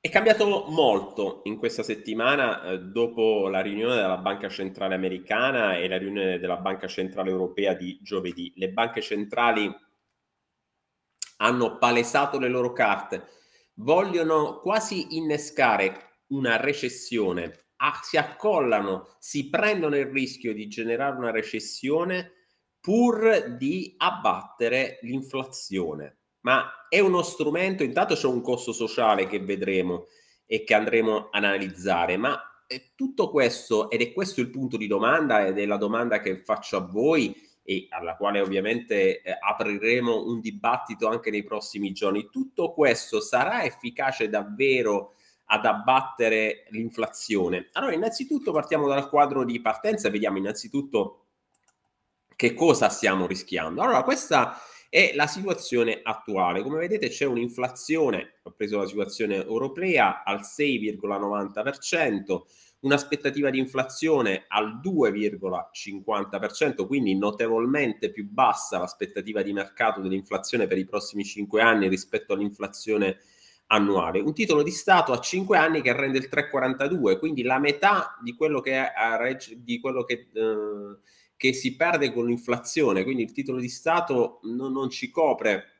È cambiato molto in questa settimana eh, dopo la riunione della Banca Centrale Americana e la riunione della Banca Centrale Europea di giovedì. Le banche centrali hanno palesato le loro carte, vogliono quasi innescare una recessione, ah, si accollano, si prendono il rischio di generare una recessione pur di abbattere l'inflazione ma è uno strumento, intanto c'è un costo sociale che vedremo e che andremo a analizzare, ma è tutto questo, ed è questo il punto di domanda ed è la domanda che faccio a voi e alla quale ovviamente eh, apriremo un dibattito anche nei prossimi giorni, tutto questo sarà efficace davvero ad abbattere l'inflazione? Allora innanzitutto partiamo dal quadro di partenza, e vediamo innanzitutto che cosa stiamo rischiando. Allora questa è la situazione attuale. Come vedete c'è un'inflazione, ho preso la situazione europea, al 6,90%, un'aspettativa di inflazione al 2,50%, quindi notevolmente più bassa l'aspettativa di mercato dell'inflazione per i prossimi 5 anni rispetto all'inflazione europea annuale. Un titolo di Stato a 5 anni che rende il 3,42, quindi la metà di quello che, è, eh, di quello che, eh, che si perde con l'inflazione. Quindi il titolo di Stato non, non ci copre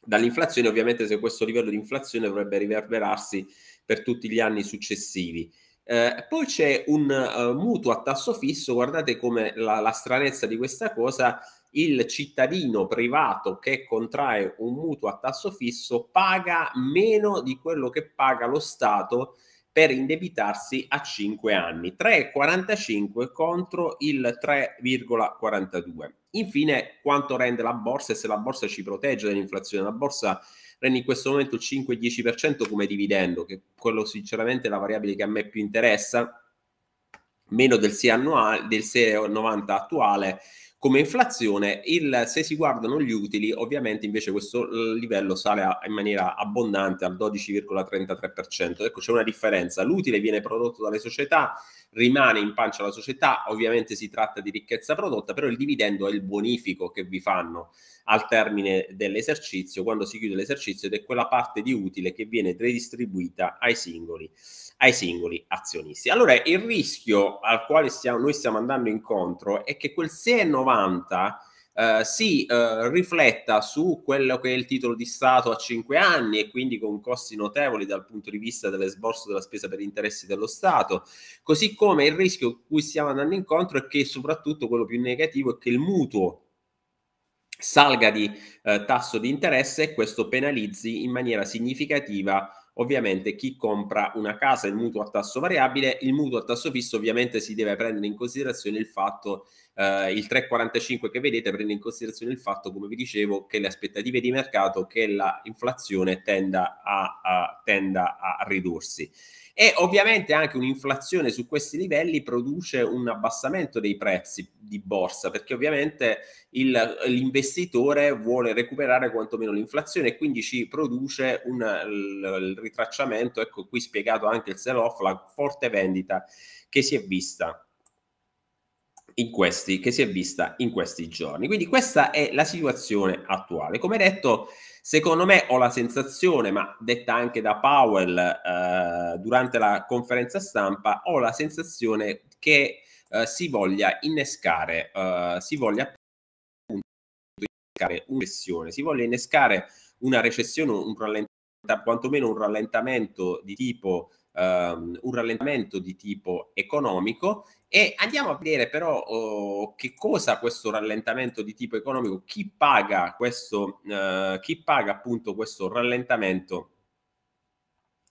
dall'inflazione. Ovviamente se questo livello di inflazione dovrebbe riverberarsi per tutti gli anni successivi. Eh, poi c'è un uh, mutuo a tasso fisso, guardate come la, la stranezza di questa cosa il cittadino privato che contrae un mutuo a tasso fisso paga meno di quello che paga lo Stato per indebitarsi a 5 anni, 3,45 contro il 3,42. Infine, quanto rende la borsa e se la borsa ci protegge dall'inflazione? La borsa rende in questo momento il 5-10% come dividendo, che quello sinceramente è la variabile che a me più interessa, meno del 6,90 attuale come inflazione. Il, se si guardano gli utili, ovviamente invece questo eh, livello sale a, in maniera abbondante al 12,33%. Ecco, c'è una differenza. L'utile viene prodotto dalle società, rimane in pancia alla società, ovviamente si tratta di ricchezza prodotta, però il dividendo è il bonifico che vi fanno al termine dell'esercizio, quando si chiude l'esercizio ed è quella parte di utile che viene redistribuita ai singoli ai singoli azionisti. Allora il rischio al quale stiamo, noi stiamo andando incontro è che quel 6,90 Uh, eh, si uh, rifletta su quello che è il titolo di Stato a 5 anni e quindi con costi notevoli dal punto di vista dell'esborso della spesa per interessi dello Stato, così come il rischio a cui stiamo andando incontro è che soprattutto quello più negativo è che il mutuo salga di uh, tasso di interesse e questo penalizzi in maniera significativa Ovviamente chi compra una casa in mutuo a tasso variabile, il mutuo a tasso fisso ovviamente si deve prendere in considerazione il fatto, eh, il 3,45 che vedete prende in considerazione il fatto, come vi dicevo, che le aspettative di mercato, che l'inflazione tenda a, a, tenda a ridursi e ovviamente anche un'inflazione su questi livelli produce un abbassamento dei prezzi di borsa perché ovviamente il, l'investitore vuole recuperare quantomeno l'inflazione e quindi ci produce un il, il ritracciamento, ecco qui spiegato anche il sell-off, la forte vendita che si è vista in questi, che si è vista in questi giorni. Quindi questa è la situazione attuale. Come detto, Secondo me ho la sensazione, ma detta anche da Powell eh, durante la conferenza stampa, ho la sensazione che eh, si voglia innescare, eh, si voglia appunto innescare una si voglia innescare una recessione, un rallentamento quantomeno un rallentamento di tipo Um, un rallentamento di tipo economico e andiamo a vedere però oh, che cosa questo rallentamento di tipo economico, chi paga questo, uh, chi paga appunto questo rallentamento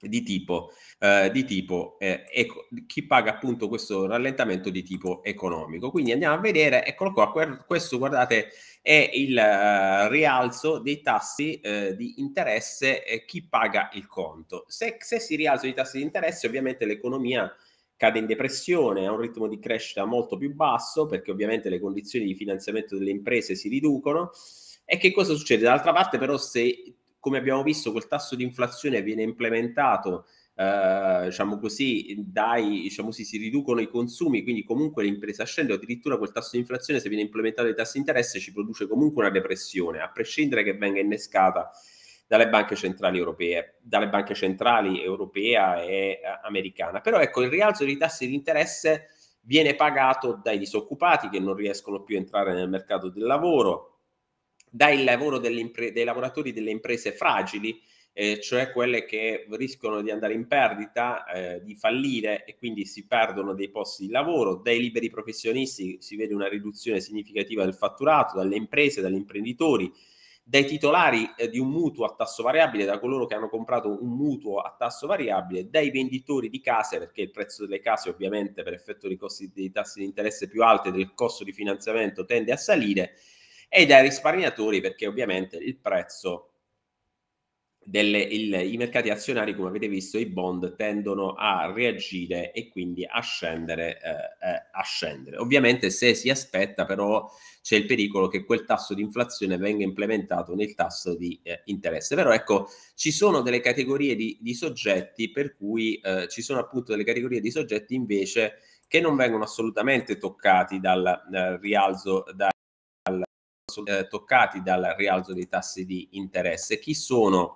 di tipo, eh, di tipo eh, eco, chi paga appunto questo rallentamento di tipo economico. Quindi andiamo a vedere, eccolo qua, que- questo guardate è il uh, rialzo dei tassi eh, di interesse e chi paga il conto. Se, se si rialzano i tassi di interesse ovviamente l'economia cade in depressione, ha un ritmo di crescita molto più basso perché ovviamente le condizioni di finanziamento delle imprese si riducono. E che cosa succede? D'altra parte, però, se come abbiamo visto quel tasso di inflazione viene implementato eh, diciamo così, dai, diciamo così, si riducono i consumi, quindi comunque l'impresa scende, addirittura quel tasso di inflazione, se viene implementato dai tassi di interesse, ci produce comunque una depressione, a prescindere che venga innescata dalle banche centrali europee, dalle banche centrali europea e eh, americana. Però ecco, il rialzo dei tassi di interesse viene pagato dai disoccupati che non riescono più a entrare nel mercato del lavoro, dà il lavoro dei lavoratori delle imprese fragili, eh, cioè quelle che rischiano di andare in perdita, eh, di fallire e quindi si perdono dei posti di lavoro, dai liberi professionisti si vede una riduzione significativa del fatturato, dalle imprese, dagli imprenditori, dai titolari eh, di un mutuo a tasso variabile, da coloro che hanno comprato un mutuo a tasso variabile, dai venditori di case, perché il prezzo delle case ovviamente per effetto dei, costi, dei tassi di interesse più alti e del costo di finanziamento tende a salire, e dai risparmiatori perché ovviamente il prezzo delle, il, i mercati azionari, come avete visto, i bond tendono a reagire e quindi a scendere, eh, eh, a scendere. Ovviamente se si aspetta però c'è il pericolo che quel tasso di inflazione venga implementato nel tasso di eh, interesse. Però ecco, ci sono delle categorie di, di soggetti per cui eh, ci sono appunto delle categorie di soggetti invece che non vengono assolutamente toccati dal eh, rialzo. Da so, eh, toccati dal rialzo dei tassi di interesse. Chi sono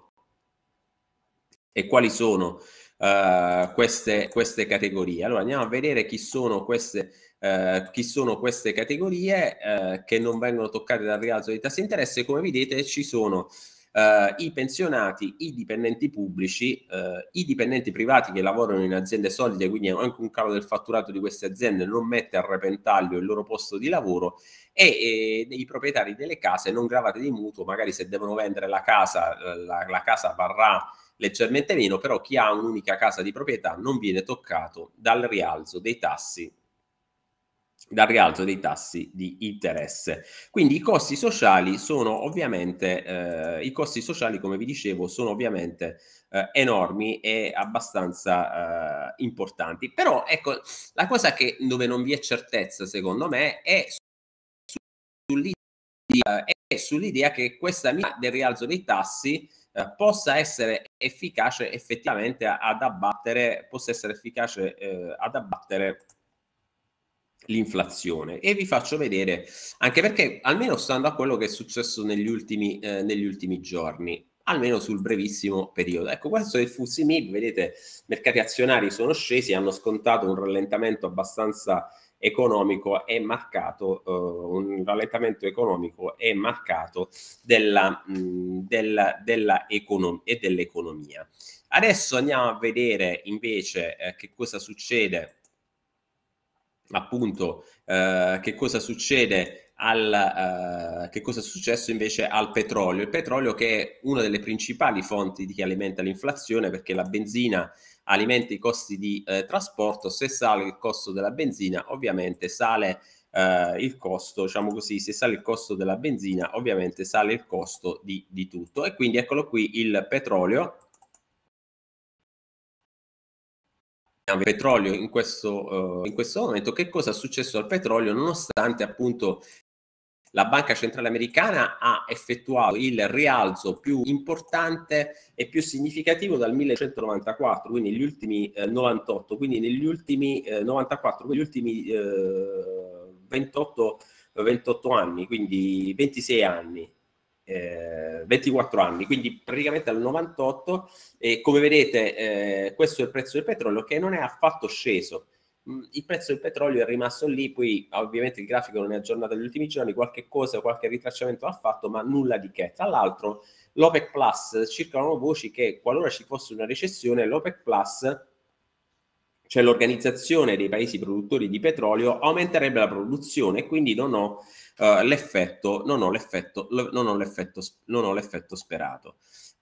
e quali sono eh, queste, queste, categorie? Allora andiamo a vedere chi sono queste, eh, chi sono queste categorie eh, che non vengono toccate dal rialzo dei tassi di interesse. Come vedete ci sono eh, i pensionati, i dipendenti pubblici, eh, i dipendenti privati che lavorano in aziende solide, quindi anche un calo del fatturato di queste aziende non mette a repentaglio il loro posto di lavoro e, e i proprietari delle case non gravate di mutuo, magari se devono vendere la casa, eh, la, la casa varrà leggermente meno, però chi ha un'unica casa di proprietà non viene toccato dal rialzo dei tassi dal rialzo dei tassi di interesse. Quindi i costi sociali sono ovviamente, eh, i costi sociali come vi dicevo sono ovviamente eh, enormi e abbastanza eh, importanti. Però ecco, la cosa che, dove non vi è certezza secondo me è sull'idea, eh, è sull'idea che questa misura del rialzo dei tassi eh, possa essere efficace effettivamente ad abbattere, possa essere efficace eh, ad abbattere l'inflazione e vi faccio vedere anche perché almeno stando a quello che è successo negli ultimi, eh, negli ultimi giorni almeno sul brevissimo periodo ecco questo è il FTSE MIB vedete mercati azionari sono scesi hanno scontato un rallentamento abbastanza economico e marcato eh, un rallentamento economico e marcato della, mh, mm, della, della econom- e dell'economia adesso andiamo a vedere invece eh, che cosa succede appunto eh, che cosa succede al, eh, che cosa è successo invece al petrolio. Il petrolio che è una delle principali fonti di che alimenta l'inflazione perché la benzina alimenta i costi di eh, trasporto, se sale il costo della benzina ovviamente sale eh, il costo, diciamo così, se sale il costo della benzina ovviamente sale il costo di, di tutto e quindi eccolo qui il petrolio cambio petrolio in questo, uh, in questo momento, che cosa è successo al petrolio nonostante appunto la Banca Centrale Americana ha effettuato il rialzo più importante e più significativo dal 1994, quindi negli ultimi eh, 98, quindi negli ultimi eh, 94, negli ultimi eh, 28, 28 anni, quindi 26 anni eh, 24 anni, quindi praticamente al 98 e come vedete eh, questo è il prezzo del petrolio che non è affatto sceso. Mm, il prezzo del petrolio è rimasto lì, poi ovviamente il grafico non è aggiornato negli ultimi giorni, qualche cosa, qualche ritracciamento ha fatto, ma nulla di che. Tra l'altro l'OPEC Plus circolano voci che qualora ci fosse una recessione, l'OPEC Plus cioè l'organizzazione dei paesi produttori di petrolio aumenterebbe la produzione e quindi non ho, uh, l'effetto, non ho, l'effetto, non ho, l'effetto, non ho l'effetto sperato.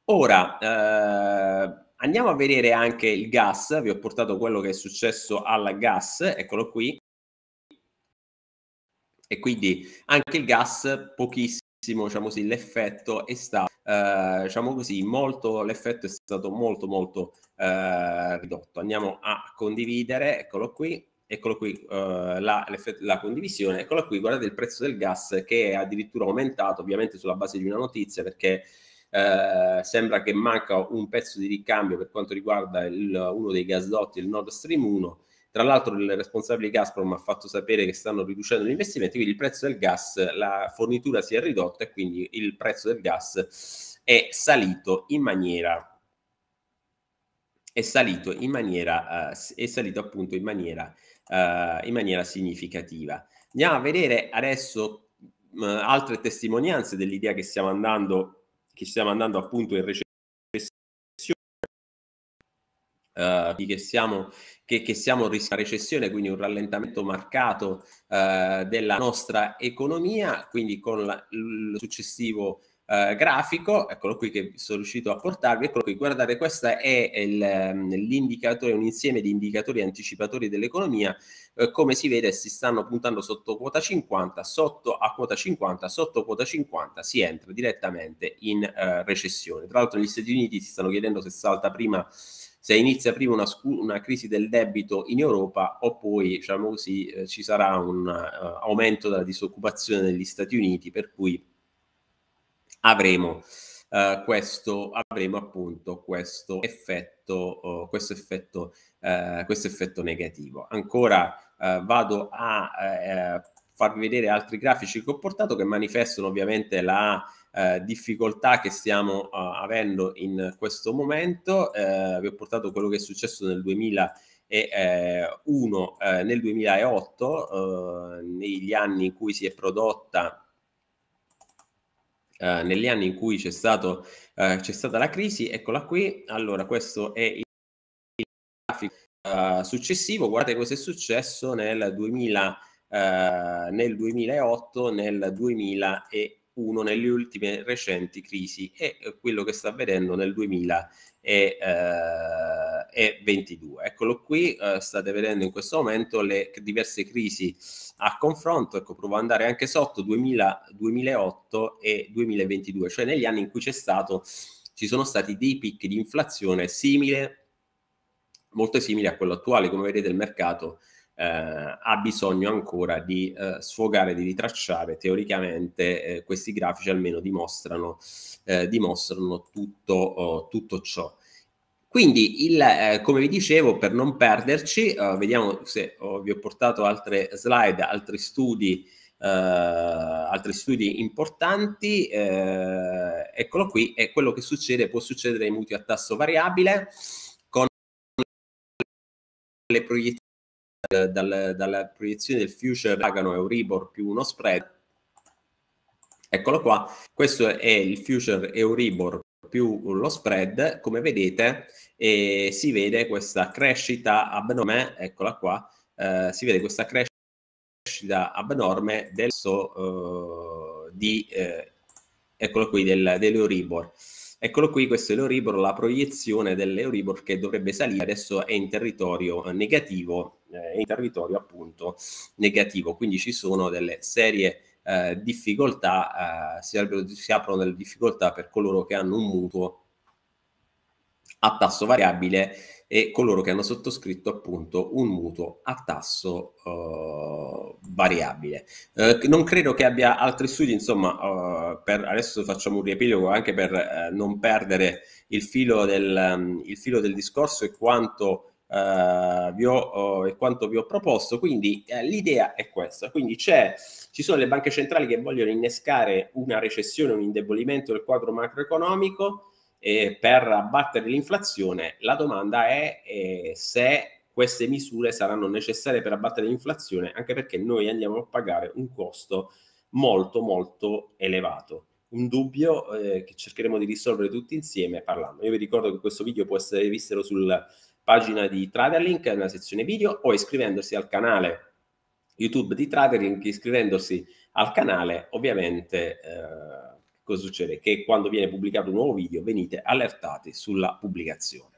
Ora, eh, andiamo a vedere anche il gas, vi ho portato quello che è successo al gas, eccolo qui. E quindi anche il gas, pochissimo, diciamo così, l'effetto è stato eh, diciamo così, molto, l'effetto è stato molto molto eh, ridotto. Andiamo a condividere, eccolo qui, eccolo qui eh, la, la, condivisione, eccolo qui, guardate il prezzo del gas che è addirittura aumentato, ovviamente sulla base di una notizia, perché eh, sembra che manca un pezzo di ricambio per quanto riguarda il, uno dei gasdotti, il Nord Stream 1, tra l'altro il responsabile di Gazprom ha fatto sapere che stanno riducendo gli investimenti, quindi il prezzo del gas, la fornitura si è ridotta e quindi il prezzo del gas è salito in maniera è salito in maniera, uh, è salito appunto in maniera, uh, in maniera significativa. Andiamo a vedere adesso uh, altre testimonianze dell'idea che stiamo andando, che stiamo andando appunto in recessione. Uh, che, siamo, che, che siamo rischi una recessione, quindi un rallentamento marcato uh, della nostra economia, quindi con la, il successivo uh, grafico, eccolo qui che sono riuscito a portarvi, eccolo qui, guardate questo è il, um, l'indicatore, un insieme di indicatori anticipatori dell'economia, come si vede si stanno puntando sotto quota 50, sotto a quota 50, sotto quota 50 si entra direttamente in recessione. Tra l'altro gli Stati Uniti si stanno chiedendo se salta prima se inizia prima una, scu- una crisi del debito in Europa o poi, diciamo così, eh, ci sarà un uh, aumento della disoccupazione negli Stati Uniti, per cui avremo, uh, questo, avremo appunto questo effetto, uh, questo, effetto eh, questo effetto negativo. Ancora vado a farvi vedere altri grafici che ho portato che manifestano ovviamente la eh, difficoltà che stiamo uh, avendo in questo momento. Eh, vi ho portato quello che è successo nel 2001, eh, eh, nel 2008, eh, negli anni in cui si è prodotta Uh, negli anni in cui c'è, stato, uh, c'è, stata la crisi, eccola qui, allora questo è il grafico uh, successivo, guardate cosa è successo nel 2000. Eh, nel 2008, nel 2001, nelle ultime recenti crisi e eh, quello che sta avvenendo nel 2022. Eh, Eccolo qui, state vedendo in questo momento le diverse crisi a confronto, ecco, provo ad andare anche sotto 2000, 2008 e 2022, cioè negli anni in cui c'è stato ci sono stati dei picchi di inflazione simile, molto simile a quello attuale. Come vedete, il mercato eh, ha bisogno ancora di eh, sfogare, di ritracciare. Teoricamente eh, questi grafici almeno dimostrano, eh, dimostrano tutto, oh, tutto, ciò. Quindi, il, eh, come vi dicevo, per non perderci, eh, vediamo se oh, vi ho portato altre slide, altri studi, altri studi importanti. eccolo qui, è quello che succede, può succedere ai mutui a tasso variabile con le proiezioni dal, dalla proiezione del future pagano Euribor più uno spread. Eccolo qua, questo è il future Euribor più lo spread, come vedete eh, si vede questa crescita abnorme, eccola qua, eh, si vede questa crescita abnorme del so, eh, di, eh, eccolo qui, del, dell'Euribor. Eccolo qui, questo è l'Euribor, la proiezione dell'Euribor che dovrebbe salire, adesso è in territorio negativo eh, in territorio appunto negativo. Quindi ci sono delle serie eh, difficoltà, eh, si, albero, si aprono delle difficoltà per coloro che hanno un mutuo a tasso variabile e coloro che hanno sottoscritto appunto un mutuo a tasso uh, variabile. Uh, non credo che abbia altri studi, insomma, uh, per, adesso facciamo un riepilogo anche per non perdere il filo del, um, il filo del discorso e quanto eh, vi ho, oh, e quanto vi ho proposto. Quindi eh, l'idea è questa. Quindi ci sono le banche centrali che vogliono innescare una recessione, un indebolimento del quadro macroeconomico eh, per abbattere l'inflazione. La domanda è eh, se queste misure saranno necessarie per abbattere l'inflazione, anche perché noi andiamo a pagare un costo molto molto elevato. Un dubbio eh, che cercheremo di risolvere tutti insieme parlando. Io vi ricordo che questo video può essere visto sul pagina di Traderlink nella sezione video o iscrivendosi al canale YouTube di Traderlink, iscrivendosi al canale ovviamente... Eh, cosa succede? Che quando viene pubblicato un nuovo video venite allertati sulla pubblicazione.